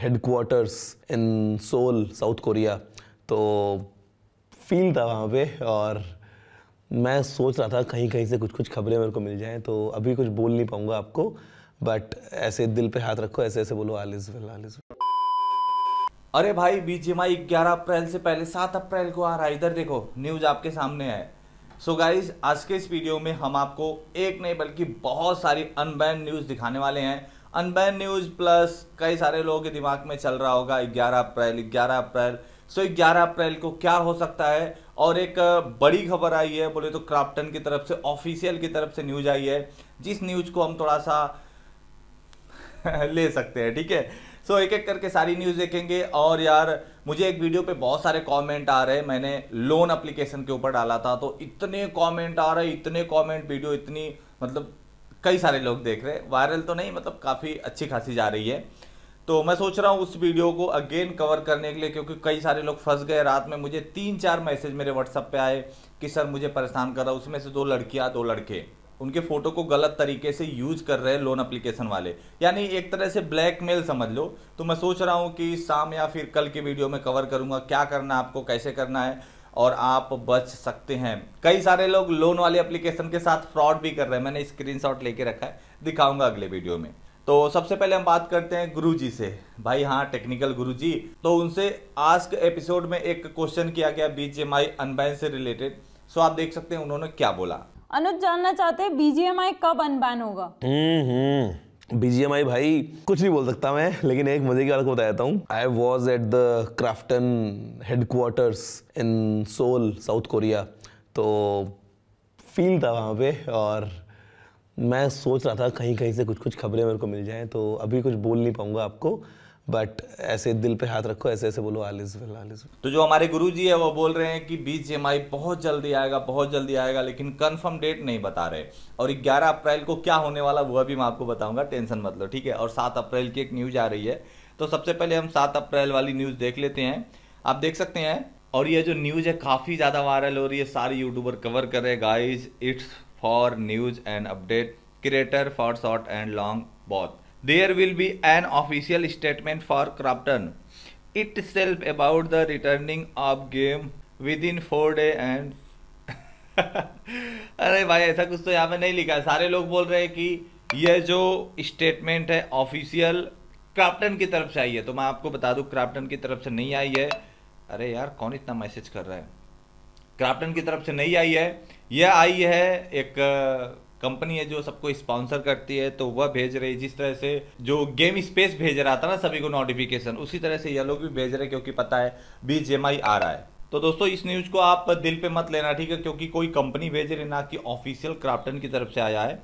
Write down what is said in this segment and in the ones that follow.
Headquarters in Seoul South Korea तो feel था वहाँ पे और मैं सोच रहा था कहीं कहीं से कुछ कुछ खबरें मेरे को मिल जाएँ तो अभी कुछ बोल नहीं पाऊँगा आपको बट ऐसे दिल पे हाथ रखो ऐसे ऐसे बोलो आलिस वेल आलिस वेल अरे भाई माई 11 अप्रैल से पहले 7 अप्रैल को आ रहा है इधर देखो न्यूज आपके सामने है सो so गाइज आज के इस वीडियो में हम आपको एक नहीं बल्कि बहुत सारी अनबैन न्यूज दिखाने वाले हैं अनबैन न्यूज़ प्लस कई सारे लोगों के दिमाग में चल रहा होगा ग्यारह अप्रैल ग्यारह अप्रैल सो ग्यारह 11 अप्रैल को क्या हो सकता है और एक बड़ी खबर आई है बोले तो क्राफ्टन की तरफ से ऑफिशियल की तरफ से न्यूज आई है जिस न्यूज को हम थोड़ा सा ले सकते हैं ठीक है सो so, एक एक करके सारी न्यूज देखेंगे और यार मुझे एक वीडियो पे बहुत सारे कमेंट आ रहे हैं मैंने लोन एप्लीकेशन के ऊपर डाला था तो इतने कमेंट आ रहे इतने कमेंट वीडियो इतनी मतलब कई सारे लोग देख रहे हैं वायरल तो नहीं मतलब काफ़ी अच्छी खासी जा रही है तो मैं सोच रहा हूँ उस वीडियो को अगेन कवर करने के लिए क्योंकि कई सारे लोग फंस गए रात में मुझे तीन चार मैसेज मेरे व्हाट्सअप पे आए कि सर मुझे परेशान कर रहा उसमें से दो लड़कियाँ दो लड़के उनके फ़ोटो को गलत तरीके से यूज कर रहे हैं लोन अप्लीकेशन वाले यानी एक तरह से ब्लैकमेल समझ लो तो मैं सोच रहा हूँ कि शाम या फिर कल की वीडियो में कवर करूँगा क्या करना है आपको कैसे करना है और आप बच सकते हैं कई सारे लोग लोन वाले एप्लीकेशन के साथ फ्रॉड भी कर रहे हैं मैंने स्क्रीनशॉट लेके रखा है दिखाऊंगा अगले वीडियो में तो सबसे पहले हम बात करते हैं गुरुजी से भाई हाँ टेक्निकल गुरुजी तो उनसे आज के एपिसोड में एक क्वेश्चन किया गया बीजीएमआई अनबैन से रिलेटेड सो आप देख सकते हैं उन्होंने क्या बोला अनुज जानना चाहते हैं बीजीएमआई कब अनबैन होगा हम्म, हम्म। बीजीएमआई भाई कुछ नहीं बोल सकता मैं लेकिन एक मजे की बात को बता देता हूँ I was at the Krafton headquarters in Seoul South Korea तो फील था वहाँ पे और मैं सोच रहा था कहीं कहीं से कुछ कुछ खबरें मेरे को मिल जाएँ तो अभी कुछ बोल नहीं पाऊँगा आपको बट ऐसे दिल पे हाथ रखो ऐसे ऐसे बोलो आलिस वेल आलिस तो जो हमारे गुरु जी है वो बोल रहे हैं कि बीस जी बहुत जल्दी आएगा बहुत जल्दी आएगा लेकिन कन्फर्म डेट नहीं बता रहे और 11 अप्रैल को क्या होने वाला वह भी मैं आपको बताऊंगा टेंशन मत लो ठीक है और 7 अप्रैल की एक न्यूज आ रही है तो सबसे पहले हम सात अप्रैल वाली न्यूज देख लेते हैं आप देख सकते हैं और ये जो न्यूज है काफी ज्यादा वायरल हो रही है सारी यूट्यूबर कवर कर रहे guys it's for news and update creator for short and long both there will be an official statement for self itself about the returning of game within four day and अरे भाई ऐसा कुछ तो यहाँ पे नहीं लिखा है सारे लोग बोल रहे हैं कि यह जो स्टेटमेंट है ऑफिशियल क्राफ्टन की तरफ से आई है तो मैं आपको बता दूं क्राफ्टन की तरफ से नहीं आई है अरे यार कौन इतना मैसेज कर रहा है क्राफ्टन की तरफ से नहीं आई है यह आई है एक कंपनी है जो सबको स्पॉन्सर करती है तो वह भेज रही जिस तरह से जो गेम स्पेस भेज रहा था ना सभी को नोटिफिकेशन उसी तरह से ये लोग भी भेज रहे क्योंकि पता है बी जे आ रहा है तो दोस्तों इस न्यूज़ को आप दिल पे मत लेना ठीक है क्योंकि कोई कंपनी भेज रही ना कि ऑफिशियल क्राफ्टन की तरफ से आया है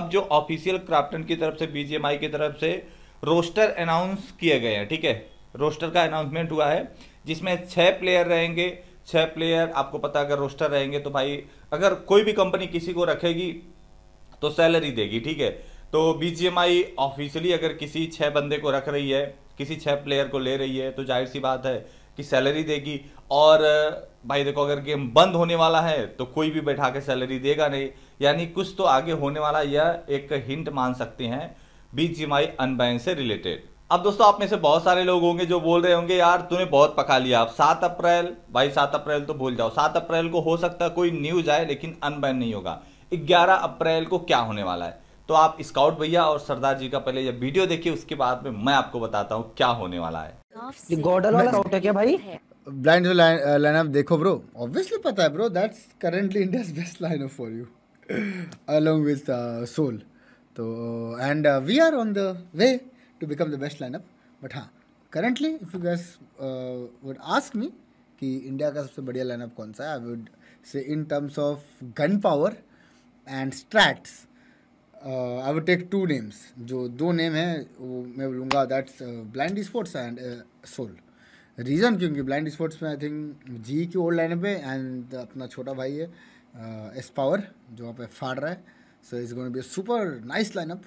अब जो ऑफिशियल क्राफ्टन की तरफ से बीजेएमआई की तरफ से रोस्टर अनाउंस किए गए हैं ठीक है रोस्टर का अनाउंसमेंट हुआ है जिसमें छह प्लेयर रहेंगे छह प्लेयर आपको पता अगर रोस्टर रहेंगे तो भाई अगर कोई भी कंपनी किसी को रखेगी तो सैलरी देगी ठीक है तो बीजीएमआई ऑफिशियली अगर किसी छः बंदे को रख रही है किसी छः प्लेयर को ले रही है तो जाहिर सी बात है कि सैलरी देगी और भाई देखो अगर गेम बंद होने वाला है तो कोई भी बैठा के सैलरी देगा नहीं यानी कुछ तो आगे होने वाला यह एक हिंट मान सकते हैं बीजीएमआई अनबैन से रिलेटेड अब दोस्तों आप में से बहुत सारे लोग होंगे जो बोल रहे होंगे यार तूने बहुत पका लिया आप सात अप्रैल भाई सात अप्रैल तो भूल जाओ सात अप्रैल को हो सकता है कोई न्यूज आए लेकिन अनबैन नहीं होगा ग्यारह अप्रैल को क्या होने वाला है तो आप स्काउट भैया और सरदार जी का पहले यह वीडियो देखिए उसके बाद में मैं आपको बताता हूँ क्या होने वाला है गॉडल वाला स्काउट है क्या भाई ब्लाइंड लाइन ऑफ देखो ब्रो ऑब्वियसली पता है bro that's currently India's best lineup for you along with Soul uh, तो and we are on the way to become the best lineup but हाँ, currently if you guys would ask me कि India का सबसे बढ़िया lineup कौन सा है I would say in terms of gun power and strats I would take two names जो दो नेम है वो मैं बोलूँगा that's Blind sports and Soul reason क्योंकि ब्लाइंड स्पोर्ट्स में आई थिंक जी की ओल्ड लाइन पे एंड अपना छोटा भाई है एस uh, पावर जो वहाँ पे फाड़ रहा है so is going be super nice lineup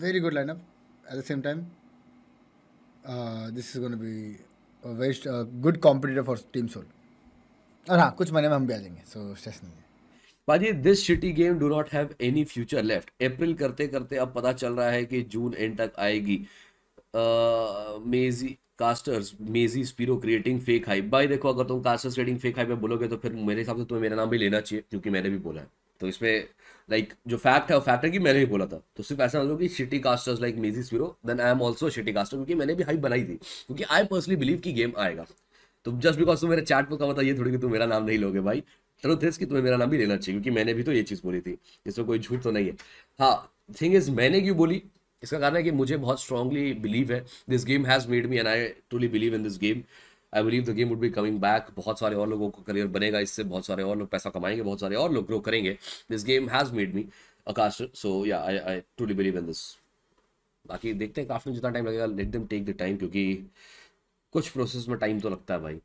very good lineup at the same time this is going be very good competitor for team Soul और हाँ कुछ महीने में हम भी आ जाएंगे सो स्ट्रेस नहीं है भाजी this city game do not have any future left अप्रैल करते करते अब पता चल रहा है कि जून एंड तक आएगी मेजी कास्टर्स मेजी स्पीरो क्रिएटिंग फेक हाइप भाई देखो अगर तुम कास्टर्स क्रिएटिंग फेक हाइप में बोलोगे तो फिर मेरे हिसाब से तुम्हें मेरा नाम भी लेना चाहिए क्योंकि मैंने भी बोला है तो इसमें लाइक like, जो फैक्ट है वो फैक्ट है कि मैंने भी बोला था तो सिर्फ ऐसा समझो कि सिटी कास्टर्स लाइक मेजी स्पीरो then I am also city caster क्योंकि मैंने भी हाइप बनाई थी क्योंकि आई पर्सनली बिलीव की गेम आएगा तो जस्ट बिकॉज तुम मेरे चैट पर कहा था ये थोड़ी कि तुम मेरा नाम नहीं लोगे भाई चलो थे कि तुम्हें मेरा नाम भी लेना चाहिए क्योंकि मैंने भी तो ये चीज़ बोली थी इसमें कोई झूठ तो नहीं है हाँ थिंग इज मैंने क्यों बोली इसका कारण है कि मुझे बहुत स्ट्रांगली बिलीव है this game has made me and I truly believe in this game I believe the game would be coming back बहुत सारे और लोगों को करियर बनेगा इससे बहुत सारे और लोग पैसा कमाएंगे बहुत सारे और लोग ग्रो करेंगे this game has made me Akash so yeah I I truly believe in this बाकी देखते हैं काफ़ी जितना टाइम लगेगा let them take the time क्योंकि कुछ प्रोसेस में टाइम तो लगता है भाई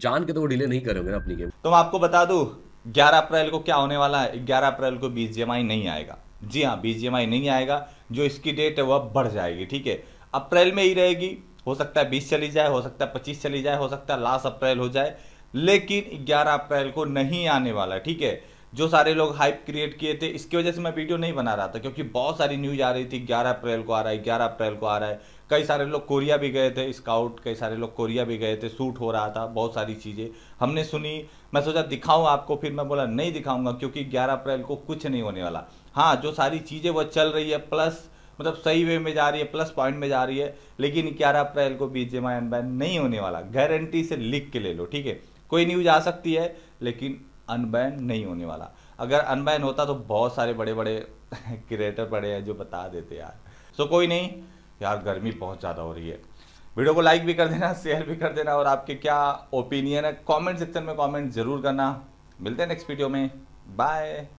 जान के तो वो डिले नहीं करोगे ना अपनी गेम तो मैं आपको बता दू ग्यारह अप्रैल को क्या होने वाला है ग्यारह अप्रैल को बी नहीं आएगा जी हाँ बी नहीं आएगा जो इसकी डेट है वह बढ़ जाएगी ठीक है अप्रैल में ही रहेगी हो सकता है बीस चली जाए हो सकता है पच्चीस चली जाए हो सकता है लास्ट अप्रैल हो जाए लेकिन 11 अप्रैल को नहीं आने वाला ठीक है जो सारे लोग हाइप क्रिएट किए थे इसकी वजह से मैं वीडियो नहीं बना रहा था क्योंकि बहुत सारी न्यूज आ रही थी 11 अप्रैल को आ रहा है 11 अप्रैल को आ रहा है कई सारे लोग कोरिया भी गए थे स्काउट कई सारे लोग कोरिया भी गए थे सूट हो रहा था बहुत सारी चीज़ें हमने सुनी मैं सोचा दिखाऊँ आपको फिर मैं बोला नहीं दिखाऊंगा क्योंकि ग्यारह अप्रैल को कुछ नहीं होने वाला हाँ जो सारी चीज़ें वह चल रही है प्लस मतलब सही वे में जा रही है प्लस पॉइंट में जा रही है लेकिन ग्यारह अप्रैल को बीच जेमा अनबैन नहीं होने वाला गारंटी से लिख के ले लो ठीक है कोई न्यूज आ सकती है लेकिन अनबैन नहीं होने वाला अगर अनबैन होता तो बहुत सारे बड़े बड़े क्रिएटर बड़े हैं जो बता देते यार सो so, कोई नहीं यार गर्मी बहुत ज़्यादा हो रही है वीडियो को लाइक भी कर देना शेयर भी कर देना और आपके क्या ओपिनियन है कमेंट सेक्शन में कमेंट ज़रूर करना मिलते हैं नेक्स्ट वीडियो में बाय